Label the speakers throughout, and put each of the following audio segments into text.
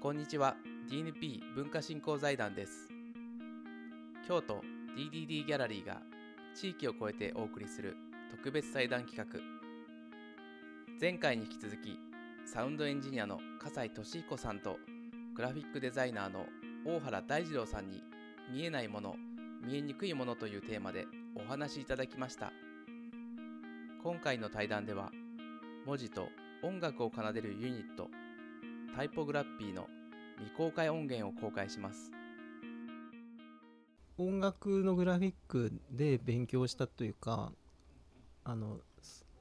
Speaker 1: こんにちは DNP 文化振興財団です京都 DDD ギャラリーが地域を超えてお送りする特別祭壇企画前回に引き続きサウンドエンジニアの笠井俊彦さんとグラフィックデザイナーの大原大二郎さんに見えないもの見えにくいものというテーマでお話いただきました今回の対談では文字と音楽を奏でるユニットタイポグラッピーの未公開音源を公開します音楽のグラフィックで勉強したというかあの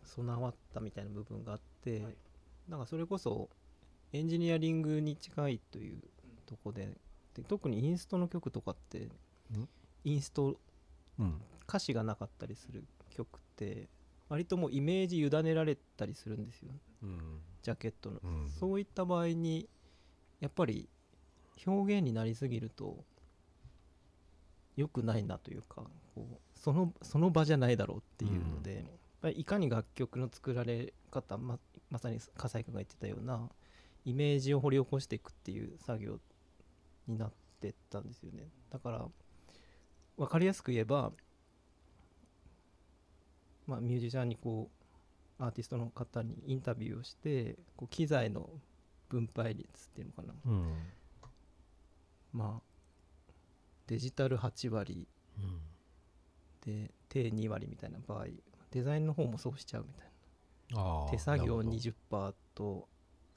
Speaker 1: 備わったみたいな部分があって、はい、なんかそれこそエンジニアリングに近いというとこでで特にインストの曲とかってインスト、うん、歌詞がなかったりする曲って割ともうイメージ委ねられたりするんですよ、うん、ジャケットの、うん、そういった場合にやっぱり表現になりすぎると良くないなというかこうそのその場じゃないだろうっていうので、うんいかに楽曲の作られ方ままさに笠井君が言ってたようなイメージを掘り起こしていくっていう作業になってったんですよねだから分かりやすく言えばまあ、ミュージシャンにこうアーティストの方にインタビューをしてこう機材の分配率っていうのかな、うん、まあデジタル8割、うん、で手2割みたいな場合デザインの方もそうしちゃうみたいな手作業20%と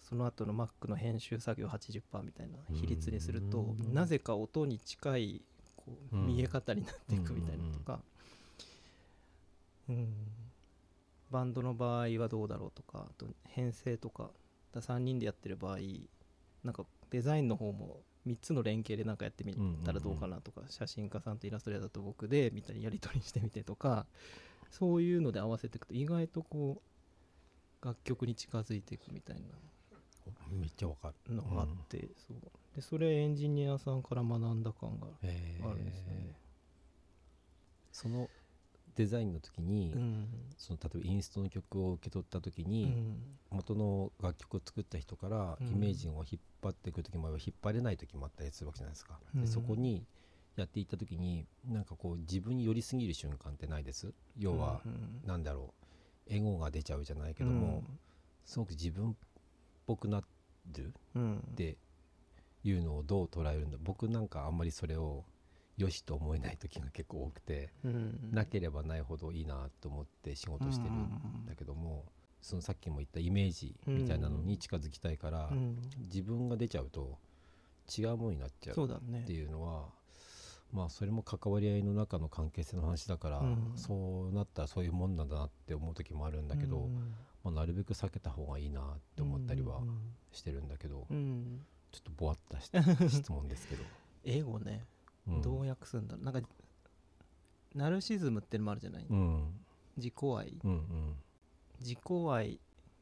Speaker 1: その後の Mac の編集作業80%みたいな比率にするとなぜか音に近いこう見え方になっていくみたいなとか、バンドの場合はどうだろうとかあと編成とかだ3人でやってる場合なんかデザインの方も3つの連携で何かやってみたらどうかなとか、写真家さんとイラストレーターと僕でみたいにやり取りしてみてとか そういうので合わせていくと意外とこう楽曲に近づいていくみたいなめっちゃわかるのがあっ
Speaker 2: て、そう
Speaker 1: でそれエンジニアさんから学んだ感があるんですよね。
Speaker 2: そのデザインの時に、うん、その例えばインストの曲を受け取った時に、うん、元の楽曲を作った人からイメージを引っ張ってくる時もあれば引っ張れない時もあったりするわけじゃないですか。でそこにやっていった時になんかこう自分に寄りすぎる瞬間ってないです要は、何だろうエゴが出ちゃうじゃないけども、すごく自分っぽくなるっていうのをどう捉えるんだ僕なんかあんまりそれをよしと思えない時が結構多くて、うん、なければないほどいいなと思って仕事してるんだけども、そのさっきも言ったイメージみたいなのに近づきたいから、自分が出ちゃうと違うものになっちゃうっていうのは。まあそれも関わり合いの中の関係性の話だから、うん、そうなったらそういうもんなんだなって思う時もあるんだけど、うん、まあ、なるべく避けた方がいいなって思ったりはしてるんだけど、うん、ちょっとぼわっとした質問ですけど英語 ねどう訳すんだろう
Speaker 1: なんかナルシズムってのもあるじゃない、うん、自己愛、うんうん、自己愛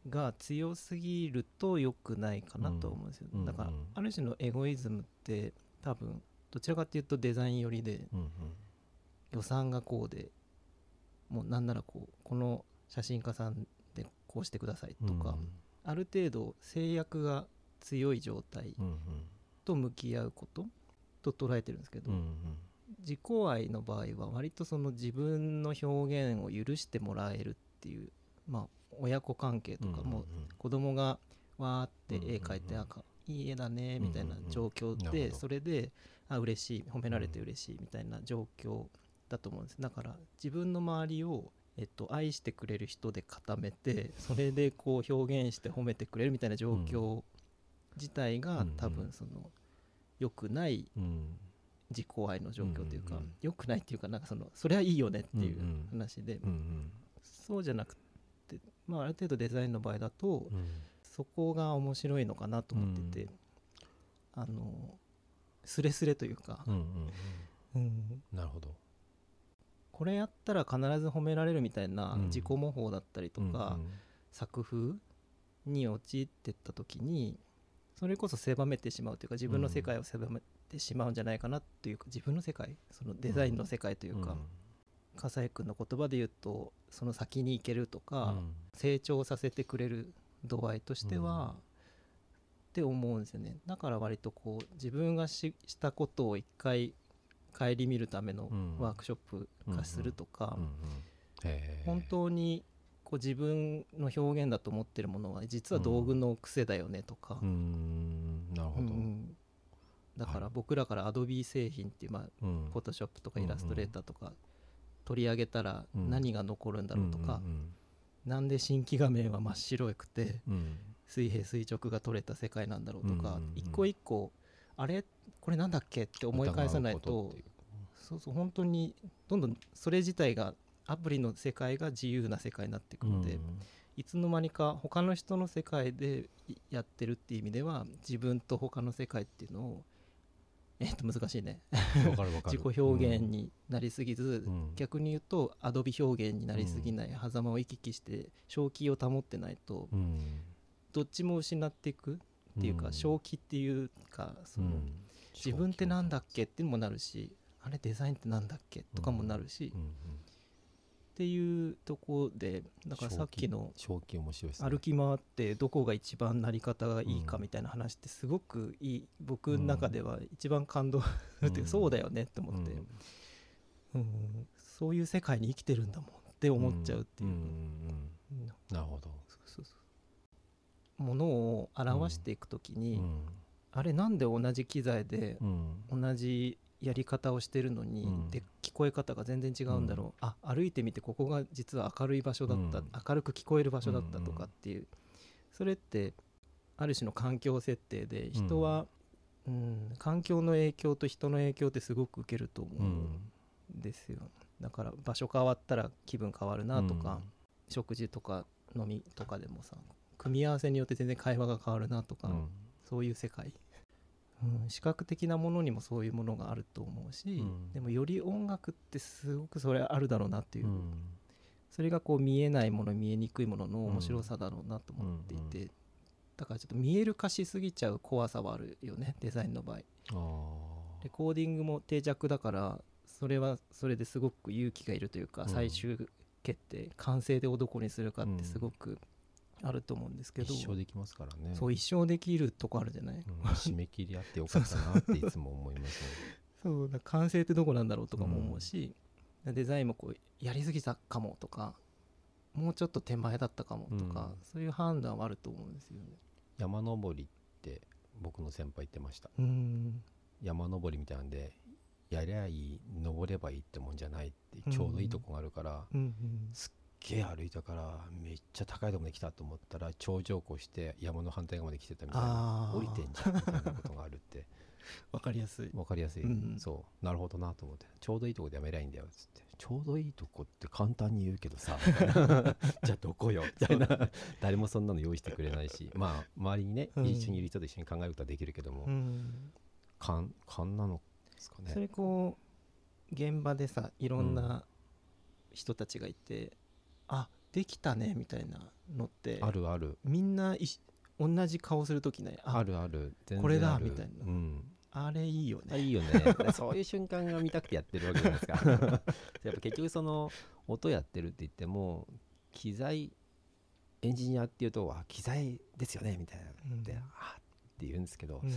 Speaker 1: が強すぎると良くないかなと思うんですよ、うんうん、だからある種のエゴイズムって多分どちらかっていうとデザイン寄りで、うんうん、予算がこうでもうなんならこうこの写真家さんでこうしてくださいとか、うんうん、ある程度制約が強い状態と向き合うこと、と捉えてるんですけど、うんうん、自己愛の場合は割とその自分の表現を許してもらえるっていう、まあ、親子関係とかも子供がわーって絵描いて、うんうん、いい絵だねみたいな状況で、うんうん、それであ嬉しい褒められて嬉しいみたいな状況だと思うんですだから自分の周りをえっと、愛してくれる人で固めてそれでこう表現して褒めてくれるみたいな状況自体が多分その良くない自己愛の状況というか、良くないっていうかなんかそのそれはいいよねっていう話で、うんそうじゃなくて、まあ、ある程度デザインの場合だと、うん、そこが面白いのかなと思ってて、あのすれすれというか、う
Speaker 2: んなるほど
Speaker 1: これやったら必ず褒められるみたいな自己模倣だったりとか、作風に陥ってった時にそれこそ狭めてしまうというか自分の世界を狭めてしまうんじゃないかなというか、自分の世界そのデザインの世界というか、笠井君の言葉で言うとその先に行けるとか、成長させてくれる度合いとしては、って思うんですよねだから割とこう自分がしたことを一回顧みるためのワークショップ化するとか、本当にこう自分の表現だと思ってるものは実は道具の癖だよねとか、うん、なるほど、うん、だから僕らからアドビー製品っていうまあフォトショップとかイラストレーターとか取り上げたら何が残るんだろうとか、何で新規画面は真っ白くて、水平垂直が取れた世界なんだろうとか、一個一個あれこれなんだっけって思い返さないとそうそう本当にどんどんそれ自体がアプリの世界が自由な世界になってくので、うん、いつの間にか他の人の世界でやってるっていう意味では自分と他の世界っていうのをえっと難しいね 自己表現になりすぎず、うん、逆に言うとアドビ表現になりすぎない、うん、狭間を行き来して正気を保ってないと、うん、どっちも失っていくっていうか、正気っていうかその、自分って何だっけってもなるしあれデザインって何だっけとかもなるし、っていうとこでだからさっきの歩き回ってどこが一番なり方がいいかみたいな話ってすごくいい、うん、僕の中では一番感動って、うん、そうだよねって思って、うん、うん、そういう世界に生きてるんだもんって思っ
Speaker 2: ちゃうっていう。なるほどそうそ
Speaker 1: うものを表
Speaker 2: していく時に、
Speaker 1: あれなんで同じ機材で同じやり方をしてるのに、うん、で聞こえ方が全然違うんだろう、うん、あ歩いてみてここが実は明るい場所だった、うん、明るく聞こえる場所だったとかっていう、うんうん、それってある種の環境設定で人は、うん、環境の影響と人の影響ってすごく受けると思うんですよ、だから場所変わったら気分変わるなとか、食事とか飲みとかでもさ組み合わせによって全然会話が変わるなとか、そういう世界。うん、視覚的なものにもそういうものがあると思うし、うん、でもより音楽ってすごくそれあるだろうなっていう、うん、それがこう見えないもの見えにくいものの面白さだろうなと思っていて、だからちょっと見える化しすぎちゃう怖さはあるよねデザインの場合。レコーディングも定着だからそれはそれですごく勇気がいるというか、最終決定完成でをどこにするかってすごくあると思うんですけど一生できますからねそう一生できるとこあるじゃない、う
Speaker 2: ん、締め切りあってよかったなっていつも思いますね
Speaker 1: そうだ完成ってどこなんだろうとかも思うし、うん、デザインもこうやりすぎたかもとかもうちょっと手前だったかもとか、うん、そういう判断はあると
Speaker 2: 思うんですよね山登りって僕の先輩言ってましたうん、山登りみたいなんでやりゃいい登ればいいってもんじゃないってちょうどいいとこがあるから、うんうん、すっげえ歩いたからめっちゃ高いとこまで来たと思ったら頂上越して山の反対側まで来てたみたいな降りてんじゃんみたいなことがあるって分 かりやすい分かりやすい、うんそうなるほどなと思ってちょうどいいとこでやめりゃいいんだよっつってちょうどいいとこって簡単に言うけどさ じゃあどこよみたいな誰もそんなの用意してくれないしまあ周りにね、うん、一緒にいる人と一緒に考えることはできるけども、うん、勘なのですかねそ
Speaker 1: れこう現場でさいろんな
Speaker 2: 人たちがいて、
Speaker 1: あできたねみたいなのっ
Speaker 2: てあるあるみ
Speaker 1: んな同じ顔する時ない
Speaker 2: あるあるこれだみたいな、うん、あれいいよねいいよね そういう瞬間が見たくてやってるわけじゃないですか やっぱ結局その音やってるって言っても機材エンジニアっていうと「機材ですよね」みたいなって、うん、あって言うんですけど、うん、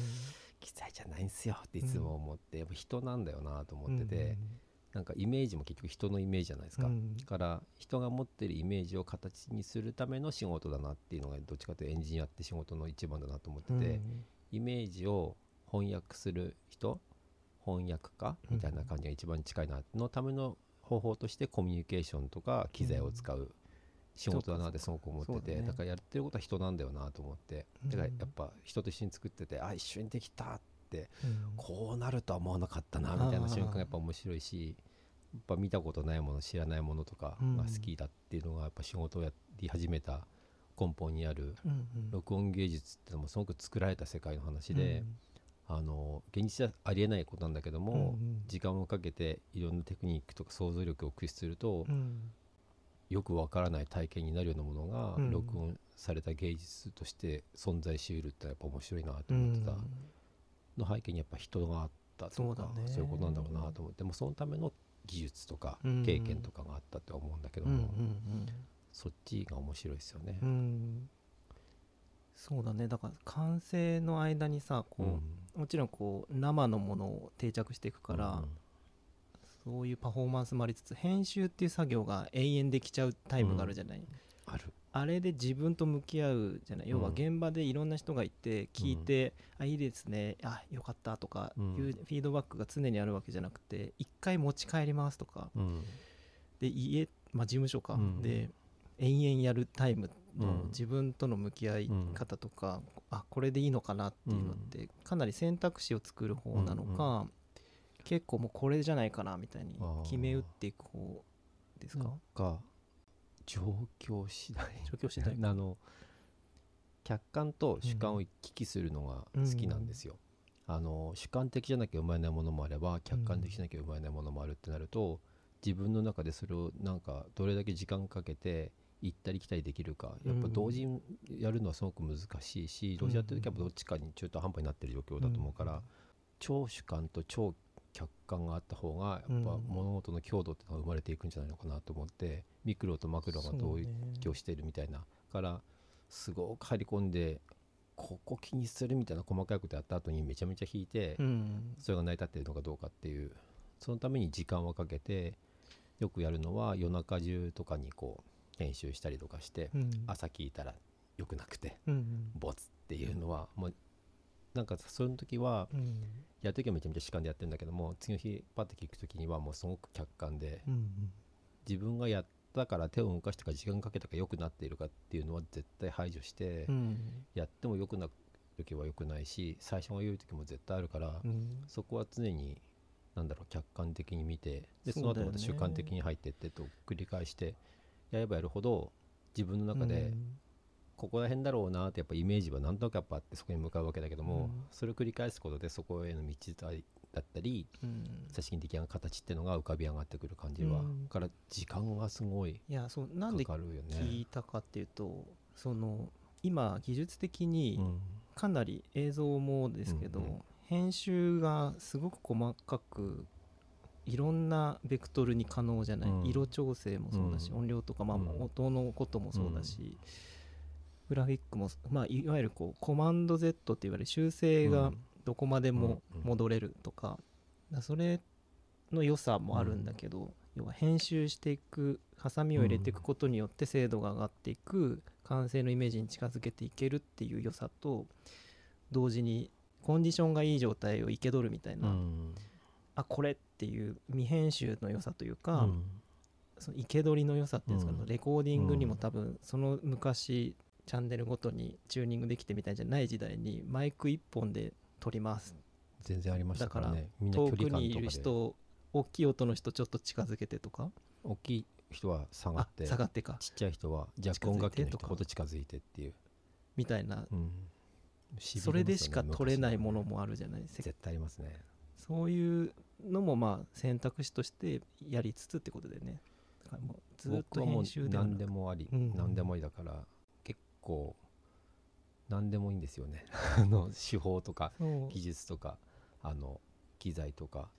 Speaker 2: 機材じゃないんすよっていつも思って、やっぱ人なんだよなと思ってて、うんうんうんなんかイメージも結局人のイメージじゃないですか、うん、だから人が持ってるイメージを形にするための仕事だなっていうのがどっちかというとエンジニアって仕事の一番だなと思ってて、うん、イメージを翻訳する人翻訳家みたいな感じが一番近いな、のための方法としてコミュニケーションとか機材を使う仕事だなってすごく思ってて、うんね、だからやってることは人なんだよなと思ってだからやっぱ人と一緒に作っててあ一緒にできたっ、こうなるとは思わなかったなみたいな瞬間がやっぱ面白いしやっぱ見たことないもの知らないものとかが好きだっていうのがやっぱ仕事をやり始めた根本にある録音芸術っていうのもすごく作られた世界の話で。あの現実はありえないことなんだけども、うん時間をかけていろんなテクニックとか想像力を駆使すると、うん、よくわからない体験になるようなものが、録音された芸術として存在しうるってやっぱ面白いなと思ってた、うんの背景にやっぱ人があったとかそう,、いうことなんだろうなと思ってもそのための技術とか経験とかがあったと思うんだけども、そっちが面白いですよね。うん
Speaker 1: そうだねだから完成の間にさこう、もちろんこう生のものを定着していくから、そういうパフォーマンスもありつつ編集っていう作業が永遠できちゃうタイムがあるじゃない、あるあれで自分と向き合うじゃない要は現場でいろんな人がいて聞いて、うん、あいいですねあよかったとかいうフィードバックが常にあるわけじゃなくて一回持ち帰りますとか、うん、で家、まあ、事務所か、うん、で延々やるタイムの自分との向き合い方とか、うん、あこれでいいのかなっていうのってかなり選択肢を作る方なのか、結構もうこれじゃないかなみたいに
Speaker 2: 決め打っていく方ですか状況次第状況次第あの客観と主観を行き来するのが好きなんですよ、うん、あの主観的じゃなきゃ生まれないものもあれば客観的じゃなきゃ生まれないものもあるってなると、自分の中でそれをなんかどれだけ時間かけて行ったり来たりできるかやっぱ同時にやるのはすごく難しいし、同時やってる時はどっちかに中途半端になってる状況だと思うから、超主観と超客観があった方がやっぱ物事の強度っていうのが生まれていくんじゃないのかなと思って、うん、ミクロとマクロが同居しているみたいな、ね、からすごく入り込んでここ気にするみたいな細かいことやった後にめちゃめちゃ引いて、うん、それが成り立っているのかどうかっていうそのために時間をかけてよくやるのは夜中中とかにこう編集したりとかして、うん、朝聞いたらよくなくて、うんうん、ボツっていうのはもうなんかその時は、やる時はめちゃめちゃ主観でやってるんだけども次の日パッて聞く時にはもうすごく客観で、自分がやったから手を動かしたか時間かけたか良くなっているかっていうのは絶対排除して、やっても良くなる時は良くないし最初が良い時も絶対あるから、そこは常になんだろう客観的に見てでその後また主観的に入ってってと繰り返してやればやるほど自分の中で、ここら辺だろうなってやっぱイメージはなんとなくやっぱあってそこに向かうわけだけども、うん、それを繰り返すことでそこへの道だったり、うん、的な形っていうのが浮かび上がってくる感じは、うん、から時間はすごい、ね、いやそうなんで聞いたかっ
Speaker 1: ていうとその今技術的にかなり映像もですけど、うんうん、編集がすごく細かくいろんなベクトルに可能じゃない、うん、色調整もそうだし、うん、音量とか、まあ、音のこともそうだし、グラフィックも、まあ、いわゆるこうコマンド Z って言われる修正がどこまでも戻れるとか,、それの良さもあるんだけど、要は編集していくハサミを入れていくことによって精度が上がっていく完成のイメージに近づけていけるっていう良さと同時にコンディションがいい状態を生け取るみたいな、うん、あこれっていう未編集の良さというか、うん、その生け捕りの良さっていうんですか、うん、レコーディングにも多分その昔チャンネルごとにチューニングできてみたいじゃない時代にマイク1本で撮ります全然ありましたからねだから遠くにいる人大きい音の人
Speaker 2: ちょっと近づけてとか大きい人は下がって下がってかちっちゃい人は若音楽器の人ほど近づいてっていうみたいな、うん、それでしか撮れないものもあるじゃないですか絶対ありますね
Speaker 1: そういうのもまあ選択肢として
Speaker 2: やりつつってことでねだからもうずっと編集で何でもあり、うん、何でもありだから構何でもいいんですよね あの手法とか技術とかあの機材とか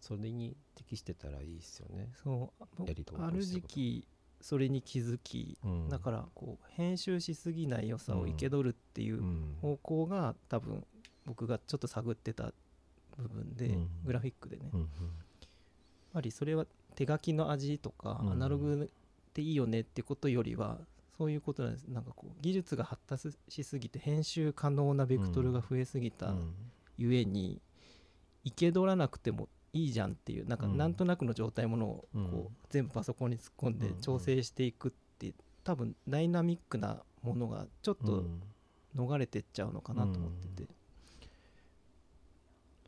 Speaker 2: それに適してたらいいですよね。そうある時期それに気づき、うん、だから
Speaker 1: こう編集しすぎない良さを生け取るっていう方向が多分僕がちょっと探ってた部分で、うん、グラフィックでね、うん、やっぱりそれは手書きの味とかアナログでいいよねってことよりはそういうことなんですなんかこう技術が発達しすぎて編集可能なベクトルが増えすぎたゆえに、生け捕らなくてもいいじゃんっていうなんかなんとなくの状態ものをこう全部パソコンに突っ込んで調整していくって多分ダイナミックなものがちょっと逃れてっちゃうのかなと思ってて、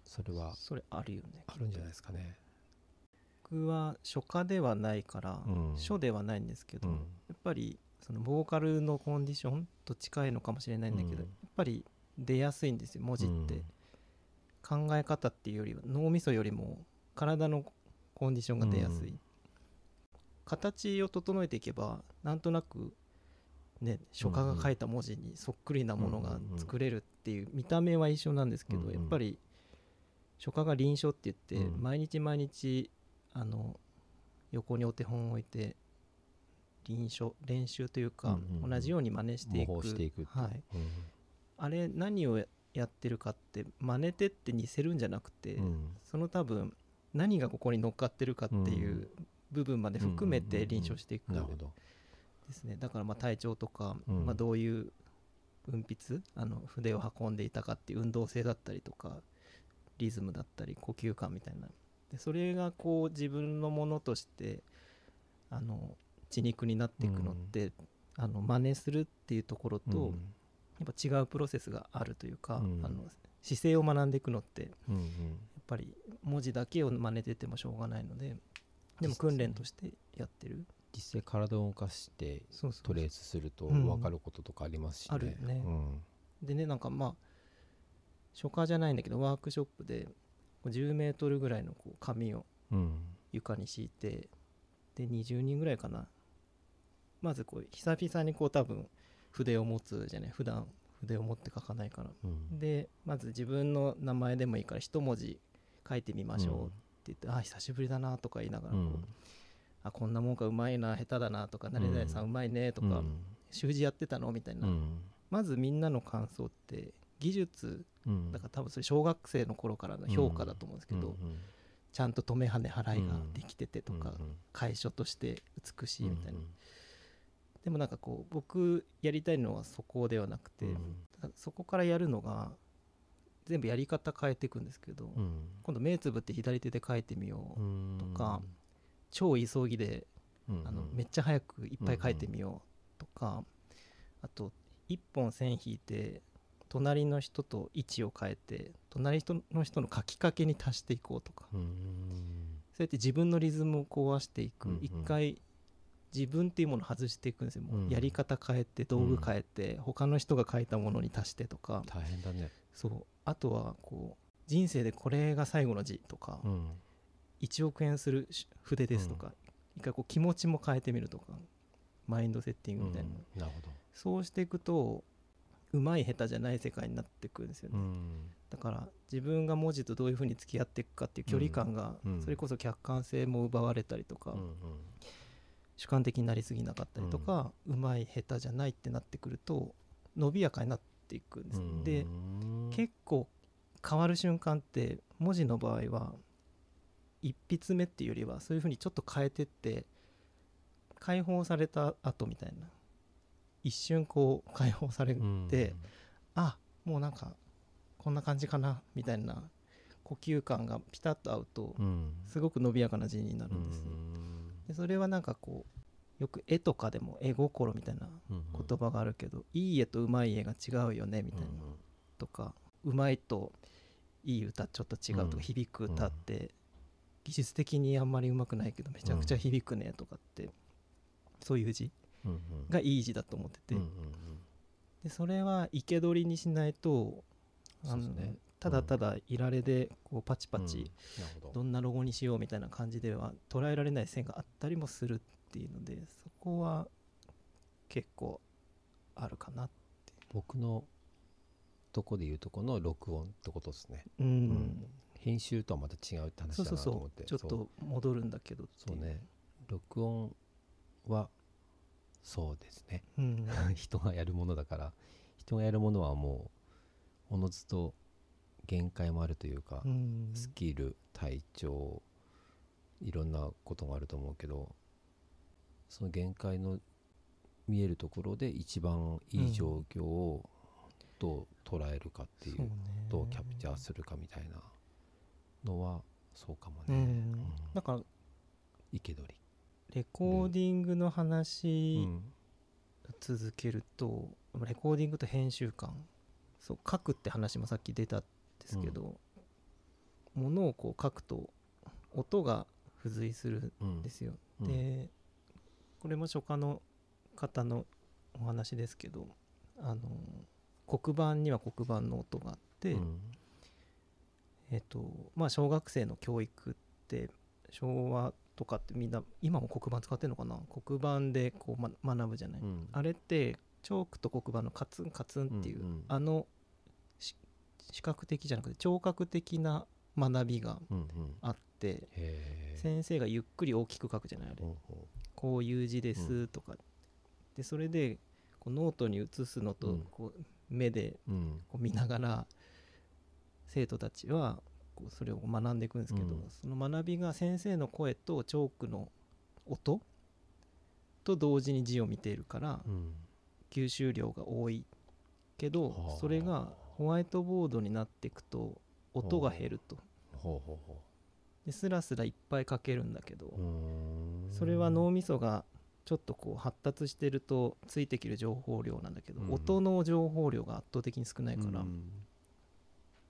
Speaker 1: それはそれあるよねあるんじゃないですかね僕は書家ではないから、書ではないんですけど、やっぱりそのボーカルのコンディションと近いのかもしれないんだけど、うん、やっぱり出やすいんですよ文字って、うん、考え方っていうよりは脳みそよりも体のコンディションが出やすい、うん、形を整えていけばなんとなくね書家が書いた文字にそっくりなものが作れるっていう見た目は一緒なんですけど、やっぱり書家が臨書って言って毎日毎日あの横にお手本を置いて臨書練習というか、うんうん、同じように真似していくしていくはい、うん、あれ何をやってるかって真似てって似せるんじゃなくて、うん、その多分何がここに乗っかってるかっていう部分まで含めて臨床していくですねだからまあ体調とか、うん、まあ、どういう分泌あの筆を運んでいたかっていう運動性だったりとかリズムだったり呼吸感みたいなでそれがこう自分のものとしてあの血肉になっていくのって、うん、あの真似するっていうところと、うん、やっぱ違うプロセスがあるというか、うん、あの姿勢を学んでいくのって、うんうん、やっぱり文字だけを真似ててもしょうがないのででも訓練としてやってる。
Speaker 2: 実際体を動かしてトレースすると分かることとかありますしね。あるよね。
Speaker 1: でねなんかまあ初夏じゃないんだけどワークショップで10メートルぐらいのこう紙を床に敷いて、で20人ぐらいかなまずこう久々にこう多分筆を持つじゃない普段筆を持って書かないから、うん、でまず自分の名前でもいいから一文字書いてみましょうって言って、うん、あ久しぶりだなとか言いながらこう、ん、あこんなもんかうまいな下手だなとか誰々さんうまいねとか、習字やってたのみたいな、まずみんなの感想って技術だから多分それ小学生の頃からの評価だと思うんですけど、ちゃんと止めはね払いができててとか、楷書として美しいみたいな。でもなんかこう僕やりたいのはそこではなくて、うん、そこからやるのが全部やり方変えていくんですけど、うん、今度目つぶって左手で書いてみようとか、うん、超急ぎで、うんあのめっちゃ早くいっぱい書いてみようとか、うんあと1本線引いて隣の人と位置を変えて隣の人の書きかけに足していこうとか、うんそうやって自分のリズムを壊していく、うん、1回自分っていうものを外していくんですよ、うやり方変えて道具変えて、他の人が書いたものに足してとか大変だねそうあとはこう人生でこれが最後の字とか、1億円する筆ですとか、一回こう気持ちも変えてみるとかマインドセッティングみたいな,、なるほどそうしていくとうまい下手じゃない世界になってくるんですよね、だから自分が文字とどういうふうに付き合っていくかっていう距離感が、それこそ客観性も奪われたりとか、うんうん主観的になりすぎなかったりとか、うん、まい下手じゃないってなってくると伸びやかになっていくんです、うん、で結構変わる瞬間って文字の場合は一筆目っていうよりはそういうふうにちょっと変えてって解放された後みたいな一瞬こう解放されて、うん、あもうなんかこんな感じかなみたいな呼吸感がピタッと合うと、すごく伸びやかな字になるんです、うんでそれはなんかこうよく絵とかでも絵心みたいな言葉があるけど、うんうん、いい絵とうまい絵が違うよねみたいな、うんうん、とかうまいといい歌ちょっと違うとか、響く歌って、うん、技術的にあんまりうまくないけどめちゃくちゃ響くねとかって、うん、そういう字、うんうん、がいい字だと思ってて、うんうんうん、でそれは生け捕りにしないとあの、ね、ただただいられでこうパチパチ、どんなロゴにしようみたいな感じでは捉えられない線があったりもするっていうのでそこは結構
Speaker 2: あるかなって僕のとこでいうとこの録音ってことですね、うん、うん、編集とはまた違うって話だなと思ってちょっと戻るんだけどそうね録音はそうですね、うん、人がやるものだから人がやるものはもうおのずと限界もあるというか、うスキル体調いろんなことがあると思うけどその限界の見えるところで一番いい状況をどう捉えるかっていううんうね、どうキャプチャーするかみたいなのはそうかもね。うん、なんか生け捕り
Speaker 1: レコーディングの話、続けるとレコーディングと編集感そう書くって話もさっき出たですけど、も、う、をこう書くと音が付随するんですよ。うん、でこれも書家の方のお話ですけどあの黒板には黒板の音があって、うん、えっ、とまあ小学生の教育って昭和とかってみんな今も黒板使ってるのかな黒板でこう、ま、学ぶじゃない、うん、あれってチョークと黒板のカツンカツンっていう、うんうん、あの視覚的じゃなくて聴覚的な学びがあって、うんうん、先生がゆっくり大きく書くじゃないあれ、うんうん、こういう字ですとか、うん、でそれでこうノートに写すのとこう目でこう見ながら生徒たちはこうそれを学んでいくんですけど、うん、その学びが先生の声とチョークの音と同時に字を見ているから、吸収量が多いけどそれがホワイトボードになっていくと音が減るとでスラスラいっぱい書けるんだけどそれは脳みそがちょっとこう発達してるとついてきる情報量なんだけど、うん、音の情報量が圧倒的に少ないから、うん、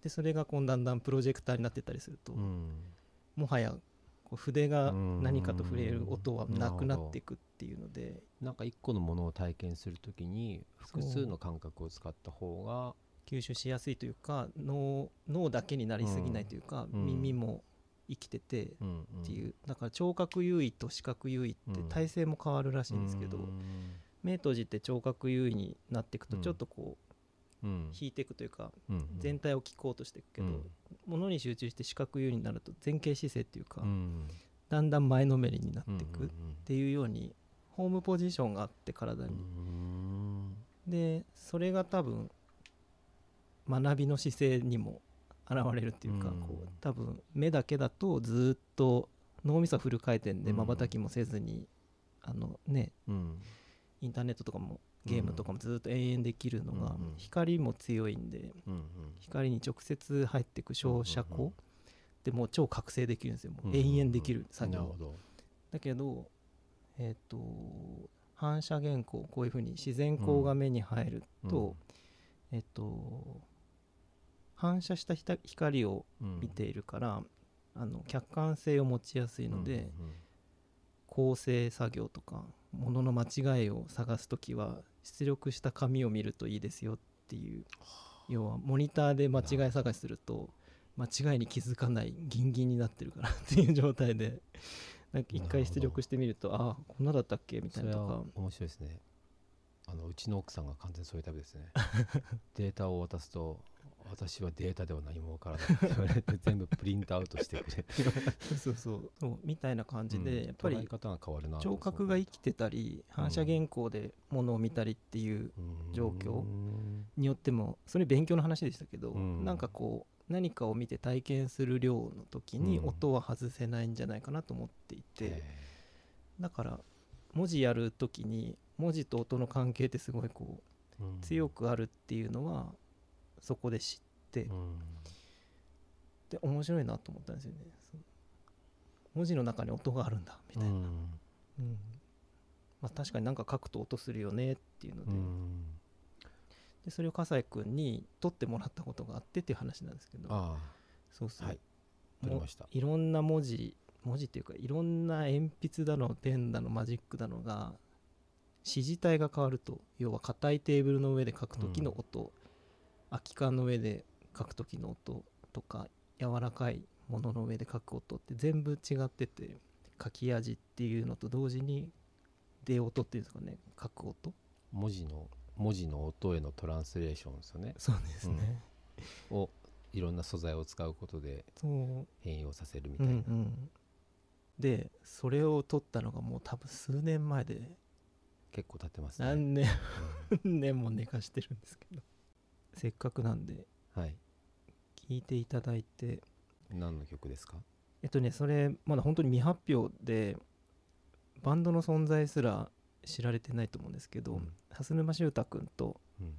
Speaker 1: でそれがこうだんだんプロジェクターになってたりすると、うん、もはやこう筆が何かと触れる音はなくなって
Speaker 2: いくっていうので、うん、なんか一個のものを体験する時に複数の感覚を使った方が吸収しやすいというか脳
Speaker 1: 脳だけになりすぎないというか、うん、耳も生きててっていう、だから聴覚優位と視覚優位って体勢も変わるらしいんですけど、目閉じて聴覚優位になっていくとちょっとこう、引いていくというか、全体を聞こうとしていくけど、うものに集中して視覚優位になると前傾姿勢っていうか、だんだん前のめりになっていくっていうようにホームポジションがあって体に。でそれが多分学びの姿勢にも現れるっていうか、うん、こう多分目だけだとずっと脳みそフル回転でまばたきもせずに、うん、あのね、うん、インターネットとかもゲームとかもずっと延々できるのが、光も強いんで、光に直接入ってく照射光、でもう超覚醒できるんですよもう延々できる作業、だけどえっ、と反射原光こういうふうに自然光が目に入ると、えっ、と反射した光を見ているから、うん、あの客観性を持ちやすいので、うんうん、構成作業とか物の間違いを探す時は出力した紙を見るといいですよっていう要はモニターで間違い探しすると間違いに気づかないギンギンになってるからっていう状態でなんか一回出力してみるとああこんなだったっけみたいなとか
Speaker 2: 面白いですねあのうちの奥さんが完全そういうタイプですね データを渡すと私はデータでは何も分からないって言われて全部プリントアウトしてくれそうそうそうみたいな感じで、うん、やっぱり聴覚
Speaker 1: が生きてたり反射原稿でものを見たりっていう状況によってもそれ勉強の話でしたけど、うん、なんかこう何かを見て体験する量の時に音は外せないんじゃないかなと思っていて、うん、だから文字やる時に文字と音の関係ってすごいこう強くあるっていうのはそこで知って、うん、で面白いなと思ったんですよね文字の中に音があるんだみたいな、うん、うん、まあ、確かに何か書くと音するよねっていうのでうん、でそれを笠井君に取ってもらったことがあってっていう話なんですけどそうそう、はい、いろんな文字文字っていうかいろんな鉛筆だのペンだのマジックだのが指示体が変わると要は硬いテーブルの上で書く時の音空き缶の上で書く時の音とか柔らかいものの上で書く音って全部違ってて書き味っていうのと同時に出音っていうんですかね書く音
Speaker 2: 文字の文字の音へのトランスレーションですよねそうですね、うん、をいろんな素材を使うことで変容させるみたいな、うんうん、
Speaker 1: でそれを撮ったのがもう多分数年前で結構経ってますね何年、年も寝かしてるんですけどせっかくなんでい聴いていただいて
Speaker 2: 何の曲ですか
Speaker 1: えっとねそれまだ本当に未発
Speaker 2: 表で
Speaker 1: バンドの存在すら知られてないと思うんですけど、うん、蓮沼修太君と、うん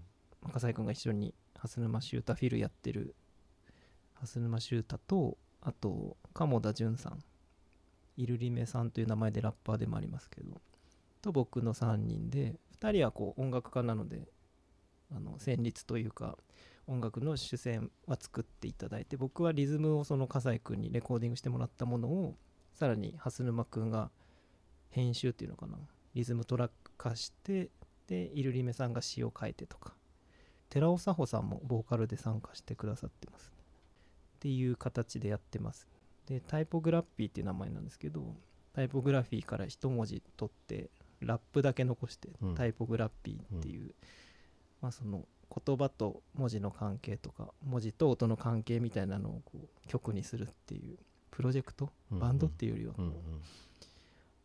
Speaker 1: 笠井君が一緒に蓮沼修太フィルやってる蓮沼修太とあと鴨田純さんイルリメさんという名前でラッパーでもありますけどと僕の3人で2人はこう音楽家なのであの旋律というか音楽の主戦は作っていただいて僕はリズムをその笠井君にレコーディングしてもらったものをさらに蓮沼君が編集っていうのかなリズムトラック化してでイルリメさんが詞を書いてとか寺尾佐穂さんもボーカルで参加してくださってます、っていう形でやってますでタイポグラッピーっていう名前なんですけどタイポグラフィーから一文字取ってラップだけ残して、タイポグラッピーっていう、うんまあ、その言葉と文字の関係とか文字と音の関係みたいなのをこう曲にするっていうプロジェクト、バンドっていうよりは、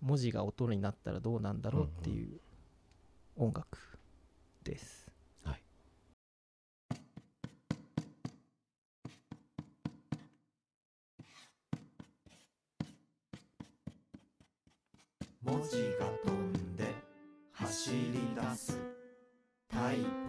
Speaker 1: 文字が音になったらどうなんだろうっていう音楽です。文字が飛んで走り出すタイプ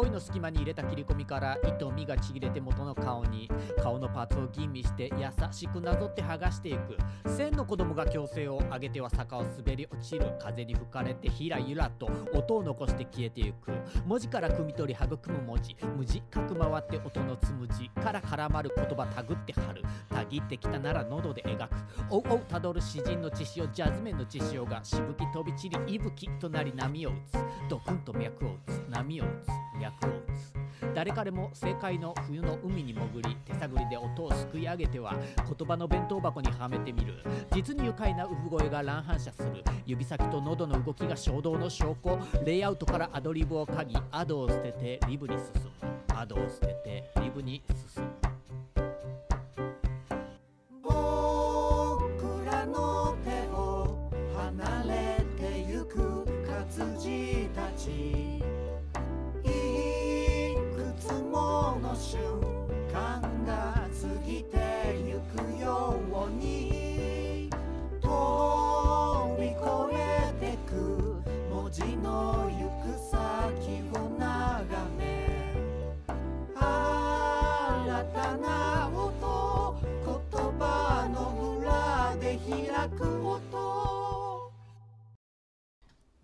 Speaker 1: 恋の隙間に入れた切り込みから糸身がちぎれて元の顔に顔のパーツを吟味して優しくなぞって剥がしていく千の子供が強制を上げては坂を滑り落ちる風に吹かれてひらゆらと音を残して消えてゆく文字から汲み取り育む文字無字かく回って音のつむじから絡まる言葉たぐって貼るたぎってきたなら喉で描くおうおうたどる詩人の血潮ジャズメンの血潮がしぶき飛び散り息吹となり波を打つドクンと脈を打つ波を打つ躍を打誰彼も正解の冬の海に潜り手探りで音をすくい上げては言葉の弁当箱にはめてみる実に愉快な産声が乱反射する指先と喉の動きが衝動の証拠レイアウトからアドリブを嗅ぎアドを捨ててリブに進むアドを捨ててリブに進む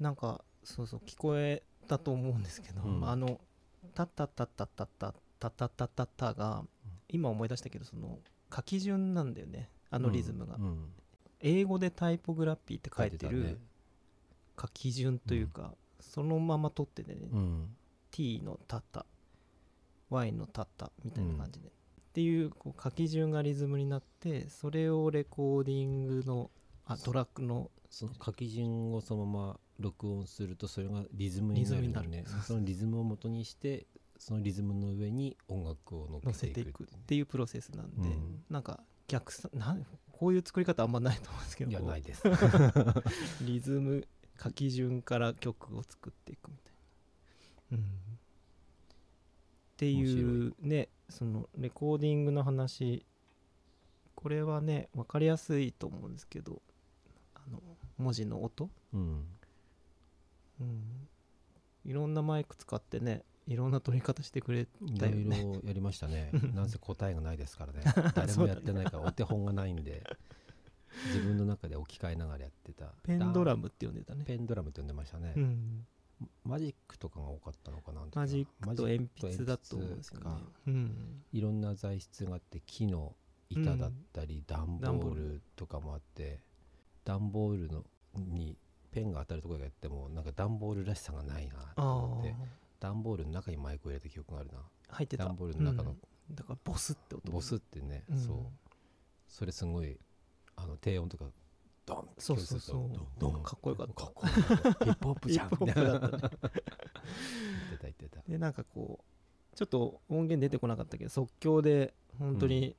Speaker 1: なんかそうそう聞こえたと思うんですけど、うん、あの「タッタッタッタッタッタッタッタッタッタが今思い出したけどその書き順なんだよねあのリズムが、うんうん、英語でタイポグラフィーって書いてる書き順というか、そのまま取っててね、t の「タッタ」y の「タッタ」みたいな感じで、っていうこう書き順がリズムになってそれをレコーディングのあトラックのそ
Speaker 2: の書き順をそのまま録音するとそれがリズムになるのねそのリズムをもとにしてそのリズムの上に音楽を乗せていくっていうプロセスなんで、うん、
Speaker 1: なんか逆さなんこういう作り方あんまないと思うんですけどいやないです リズム書き順から曲を作っていくみたいな、うん、っていうねそのレコーディングの話これはね分かりやすいと思うんですけどあの文字の音、うん、うん、いろんなマイク使ってねいろんな撮り方してくれたよねいろいろやりましたね なん
Speaker 2: せ答えがないですからね 誰もやってないからお手本がないんで 自分の中で置き換えながらやってたペンドラムって呼んでたねペンドラムって呼んでましたね、うん、マジックとかが多かったのかなマジックと鉛筆だと思うんですよね、うん、いろんな材質があって木の板だったり、うん、段ボールとかもあって段ボールのにペンが当たるところがやってもなんか段ボールらしさがないなと思って段ボールの中にマイクを入れた記憶があるな入ってた段ボールの中の、うん、だからボスって音ボスってね、うん、そうそれすごいあの低音とかドンそうそうそう
Speaker 1: ドンかっこよかったかっこよかったヒップホップじゃんみたいな言ってた言ってたでなんかこうちょっと音源出てこなかったけど即興で本当に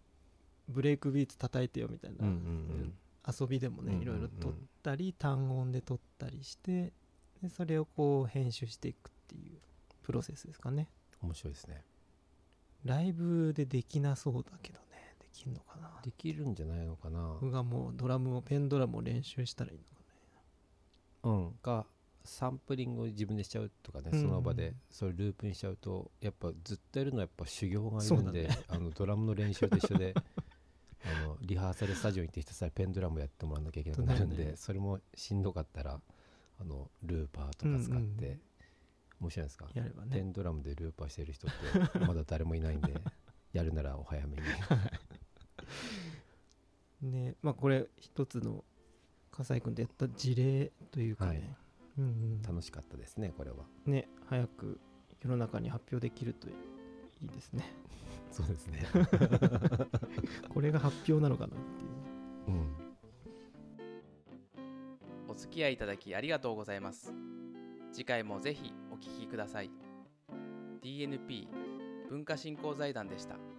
Speaker 1: ブレイクビーツ叩いてよみたいな、うんうんうん遊びでもねいろいろとったり単音でとったりしてでそれをこう編集していくっていうプロセスですかね
Speaker 2: 面白いですね
Speaker 1: ライブでできなそうだけどね
Speaker 2: できるのかなできるんじゃないのかな僕が
Speaker 1: もうドラムをペンドラムを練習したらいいの
Speaker 2: かねうんかサンプリングを自分でしちゃうとかね、その場でそれループにしちゃうとやっぱずっとやるのはやっぱ修行がいるんで、あのドラムの練習と一緒で あのリハーサルスタジオに行ってひたすらペンドラムやってもらわなきゃいけなくなるんで、ね、それもしんどかったらあのルーパーとか使って、うんうん、面白いですかね、ペンドラムでルーパーしてる人ってまだ誰もいないんで やるならお早め
Speaker 1: に ねまあこれ一つの笠井君とやった事
Speaker 2: 例というかね、はいうんうん、楽しかったですねこれは
Speaker 1: ね早く世の中に発表できるといいですねそうですね これが発表なのかなっていう、うん、お付き合いいただきありがとうございます次回もぜひお聞きください DNP 文化振興財団でした。